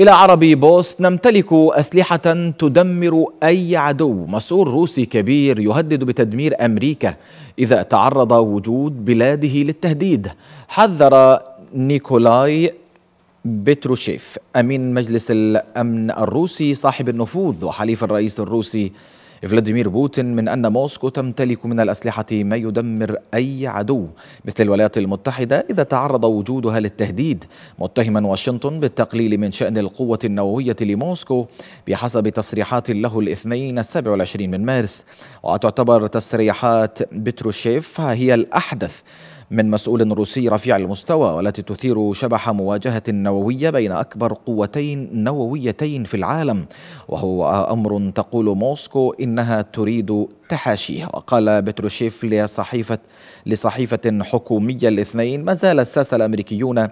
إلى عربي بوست نمتلك أسلحة تدمر أي عدو مسؤول روسي كبير يهدد بتدمير أمريكا إذا تعرض وجود بلاده للتهديد حذر نيكولاي بتروشيف أمين مجلس الأمن الروسي صاحب النفوذ وحليف الرئيس الروسي فلاديمير بوتين من أن موسكو تمتلك من الأسلحة ما يدمر أي عدو مثل الولايات المتحدة إذا تعرض وجودها للتهديد متهما واشنطن بالتقليل من شأن القوة النووية لموسكو بحسب تصريحات له الاثنين السابع والعشرين من مارس وتعتبر تصريحات بتروشيف هي الأحدث من مسؤول روسي رفيع المستوى والتي تثير شبح مواجهة نووية بين أكبر قوتين نوويتين في العالم وهو أمر تقول موسكو إنها تريد تحاشيه وقال بتروشيف لصحيفة, لصحيفة حكومية الاثنين ما زال الساسة الأمريكيون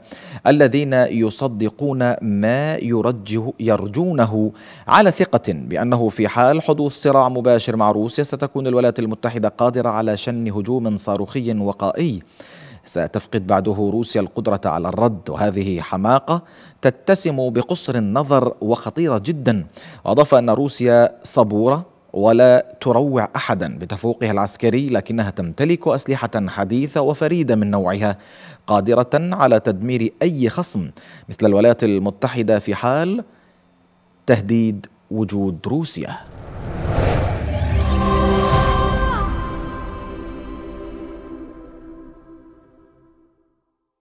الذين يصدقون ما يرجه يرجونه على ثقة بأنه في حال حدوث صراع مباشر مع روسيا ستكون الولايات المتحدة قادرة على شن هجوم صاروخي وقائي ستفقد بعده روسيا القدرة على الرد وهذه حماقة تتسم بقصر النظر وخطيرة جدا وأضاف أن روسيا صبورة ولا تروع احدا بتفوقها العسكري لكنها تمتلك اسلحه حديثه وفريده من نوعها قادره على تدمير اي خصم مثل الولايات المتحده في حال تهديد وجود روسيا